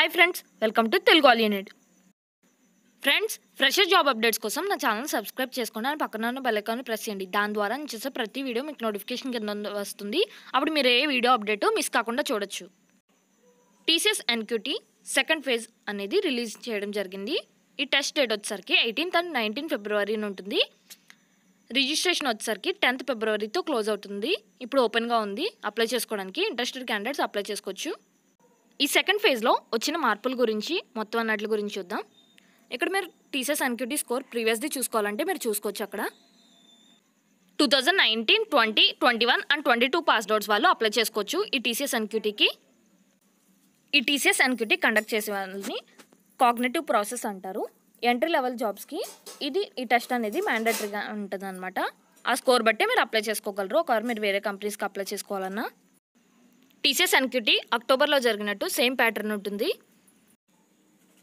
hi friends welcome to Telugu all unit friends fresher job updates కోసం నా channel subscribe చేసుకోండి అని పక్కన ఉన్న బెల్లకాన్ని ప్రెస్ చేయండి దాని ద్వారా నేను చేసే ప్రతి వీడియో మీకు నోటిఫికేషన్ కింద వస్తుంది అప్పుడు మీరు ఏ వీడియో అప్డేట్ మిస్ కాకుండా చూడొచ్చు టీసీఎస్ ఎన్క్యూటీ సెకండ్ ఫేజ్ అనేది రిలీజ్ చేయడం జరిగింది ఈ టెస్ట్ డేట్ వచ్చేసరికి ఎయిటీన్త్ అండ్ నైన్టీన్ ఫిబ్రవరిని ఉంటుంది రిజిస్ట్రేషన్ వచ్చేసరికి టెన్త్ ఫిబ్రవరితో క్లోజ్ అవుతుంది ఇప్పుడు ఓపెన్గా ఉంది అప్లై చేసుకోవడానికి ఇంట్రెస్టెడ్ క్యాండిడేట్స్ అప్లై చేసుకోవచ్చు ఈ సెకండ్ ఫేజ్లో వచ్చిన మార్పుల గురించి మొత్తం అన్నట్ల గురించి చూద్దాం ఇక్కడ మీరు టీసీఎస్ అన్క్యూటీ స్కోర్ ప్రీవియస్ది చూసుకోవాలంటే మీరు చూసుకోవచ్చు అక్కడ two thousand nineteen twenty twenty one and twenty two pass outs వాళ్ళు అప్లై చేసుకోవచ్చు ఈ టీసీఎస్ అన్క్యూటీకి ఈ టీసీఎస్ అన్క్యూటీ కండక్ట్ చేసే వాళ్ళని కాగ్నేటివ్ ప్రాసెస్ అంటారు ఎంట్రీ లెవెల్ జాబ్స్కి ఇది ఈ టెస్ట్ అనేది మ్యాండేటరీగా ఉంటుంది అనమాట ఆ స్కోర్ బట్టే మీరు అప్లై చేసుకోగలరు ఒకవేళ మీరు వేరే కంపెనీస్కి అప్లై చేసుకోవాలన్నా టీసీఎస్ అన్క్యూటీ అక్టోబర్లో జరిగినట్టు సేమ్ ప్యాటర్న్ ఉంటుంది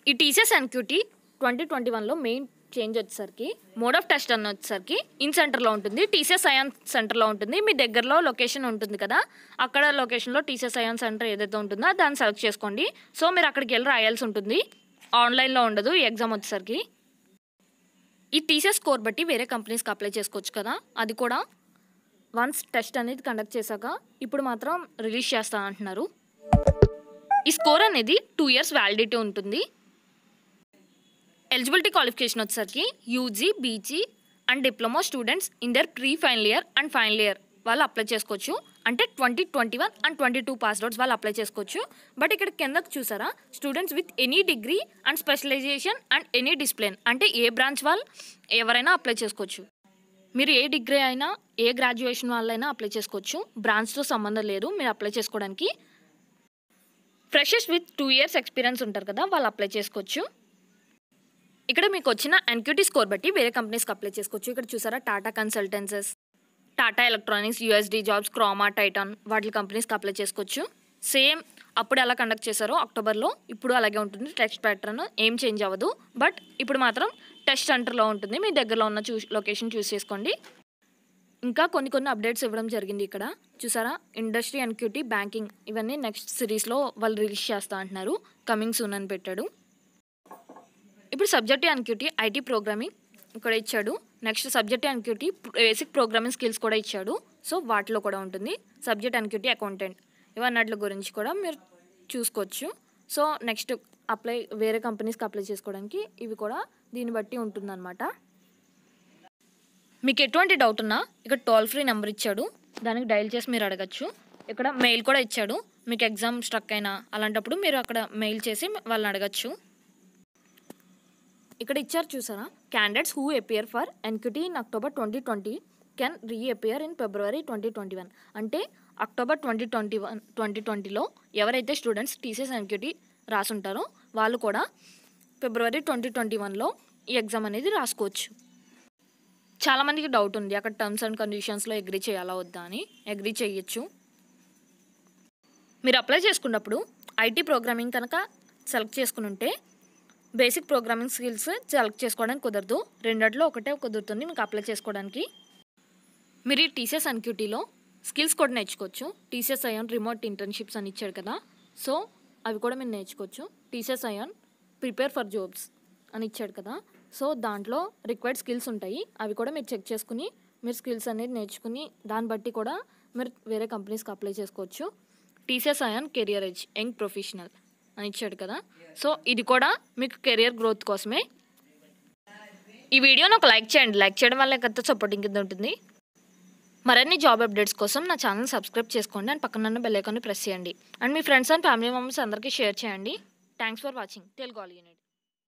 ఈ టీసీఎస్ అన్క్యూటీ ట్వంటీ ట్వంటీ వన్లో మెయిన్ చేంజ్ వచ్చేసరికి మోడ్ ఆఫ్ టెస్ట్ అన్న వచ్చేసరికి ఇన్ సెంటర్లో ఉంటుంది టీసీఎస్ అయాన్ సెంటర్లో ఉంటుంది మీ దగ్గరలో లొకేషన్ ఉంటుంది కదా అక్కడ లొకేషన్లో టీసీఎస్ అయాన్ సెంటర్ ఏదైతే ఉంటుందో దాన్ని సెలెక్ట్ చేసుకోండి సో మీరు అక్కడికి వెళ్ళి రాయాల్సి ఉంటుంది ఆన్లైన్లో ఉండదు ఎగ్జామ్ వచ్చేసరికి ఈ టీసీఎస్ స్కోర్ బట్టి వేరే కంపెనీస్కి అప్లై చేసుకోవచ్చు కదా అది కూడా వన్స్ టెస్ట్ అనేది కండక్ట్ చేశాక ఇప్పుడు మాత్రం రిలీజ్ చేస్తా అంటున్నారు ఈ స్కోర్ అనేది టూ ఇయర్స్ వ్యాలిడిటీ ఉంటుంది ఎలిజిబిలిటీ క్వాలిఫికేషన్ వచ్చేసరికి UG PG and diploma students in their pre final year and final year వాళ్ళు అప్లై చేసుకోవచ్చు అంటే twenty twenty one and twenty two pass outs వాళ్ళు అప్లై చేసుకోవచ్చు బట్ ఇక్కడ కిందకు చూసారా students with any degree and specialisation and any discipline అంటే ఏ బ్రాంచ్ వాళ్ళు ఎవరైనా అప్లై చేసుకోవచ్చు మీరు ఏ డిగ్రీ అయినా ఏ గ్రాడ్యుయేషన్ వాళ్ళైనా అప్లై చేసుకోవచ్చు బ్రాంచ్తో సంబంధం లేదు మీరు అప్లై చేసుకోవడానికి freshers with two years experience ఉంటారు కదా వాళ్ళు అప్లై చేసుకోవచ్చు ఇక్కడ మీకు వచ్చిన ఎన్క్యూటీ స్కోర్ బట్టి వేరే కంపెనీస్కి అప్లై చేసుకోవచ్చు ఇక్కడ చూసారా Tata consultancies Tata electronics USD jobs Croma Titan వాటి కంపెనీస్కి అప్లై చేసుకోవచ్చు సేమ్ అప్పుడు ఎలా కండక్ట్ చేశారో అక్టోబర్లో ఇప్పుడు అలాగే ఉంటుంది టెక్స్ట్ ప్యాటర్న్ ఏం చేంజ్ అవ్వదు బట్ ఇప్పుడు మాత్రం టెస్ట్ సెంటర్లో ఉంటుంది మీ దగ్గరలో ఉన్న చూ లొకేషన్ చూస్ చేసుకోండి ఇంకా కొన్ని కొన్ని అప్డేట్స్ ఇవ్వడం జరిగింది ఇక్కడ చూసారా ఇండస్ట్రీ అన్క్యూటీ బ్యాంకింగ్ ఇవన్నీ నెక్స్ట్ సిరీస్లో వాళ్ళు రిలీజ్ చేస్తా అంటున్నారు కమింగ్ సూన్ అని పెట్టాడు ఇప్పుడు సబ్జెక్ట్ అన్క్యూటీ ఐటీ ప్రోగ్రామింగ్ ఇక్కడ ఇచ్చాడు next subject NQT basic programming skills కూడా ఇచ్చాడు సో వాటిలో కూడా ఉంటుంది సబ్జెక్ట్ అన్క్యూటీ అకౌంటెంట్ ఇవన్నట్ల గురించి కూడా మీరు చూసుకోవచ్చు సో నెక్స్ట్ అప్లై వేరే కంపెనీస్కి అప్లై చేసుకోవడానికి ఇవి కూడా దీన్ని బట్టి ఉంటుందన్నమాట మీకు ఎటువంటి డౌట్ ఉన్నా ఇక్కడ టోల్ ఫ్రీ నెంబర్ ఇచ్చాడు దానికి డైల్ చేసి మీరు అడగచ్చు ఇక్కడ మెయిల్ కూడా ఇచ్చాడు మీకు ఎగ్జామ్ స్ట్రక్ అయినా అలాంటప్పుడు మీరు అక్కడ మెయిల్ చేసి వాళ్ళని అడగచ్చు ఇక్కడ ఇచ్చారు చూసారా candidates who appear for NQT in October twenty twenty can reappear in February twenty twenty one అంటే October twenty twenty one twenty ట్వంటీలో ఎవరైతే స్టూడెంట్స్ టీసీఎస్ ఎంక్యూటీ రాసుంటారో వాళ్ళు కూడా ఫిబ్రవరి ట్వంటీ ట్వంటీ వన్లో ఈ ఎగ్జామ్ అనేది రాసుకోవచ్చు చాలామందికి డౌట్ ఉంది అక్కడ టర్మ్స్ అండ్ కండిషన్స్లో అగ్రీ చేయాలా వద్దా అని అగ్రీ చేయొచ్చు మీరు అప్లై చేసుకున్నప్పుడు ఐటీ ప్రోగ్రామింగ్ కనుక సెలెక్ట్ చేసుకుని ఉంటే బేసిక్ ప్రోగ్రామింగ్ స్కిల్స్ సెలెక్ట్ చేసుకోవడానికి కుదరదు రెండట్లో ఒకటే కుదురుతుంది మీకు అప్లై చేసుకోవడానికి మీరు ఈ టీసీఎస్ అన్క్యూటీలో స్కిల్స్ కూడా నేర్చుకోవచ్చు టీసీఎస్ అయాన్ రిమోట్ ఇంటర్న్షిప్స్ అని ఇచ్చాడు కదా సో అవి కూడా మీరు నేర్చుకోవచ్చు TCS iON prepare for jobs అని ఇచ్చాడు కదా సో దాంట్లో రిక్వైర్డ్ స్కిల్స్ ఉంటాయి అవి కూడా మీరు చెక్ చేసుకుని మీరు స్కిల్స్ అనేది నేర్చుకుని దాన్ని బట్టి కూడా మీరు వేరే కంపెనీస్కి అప్లై చేసుకోవచ్చు TCS iON career edge young professional అని ఇచ్చాడు కదా సో ఇది కూడా మీకు కెరియర్ గ్రోత్ కోసమే ఈ వీడియోని ఒక లైక్ చేయండి లైక్ చేయడం వల్ల ఎంత సపోర్టింగ్ కింద ఉంటుంది మరిన్ని జాబ్ అప్డేట్స్ కోసం నా ఛానల్ సబ్స్క్రైబ్ చేసుకోండి అండ్ పక్కన బెల్ ప్రెస్ చేయండి అండ్ మీ ఫ్రెండ్స్ అండ్ ఫ్యామిలీ మెంబర్స్ అందరికీ షేర్ చేయండి thanks for watching Telugu all unit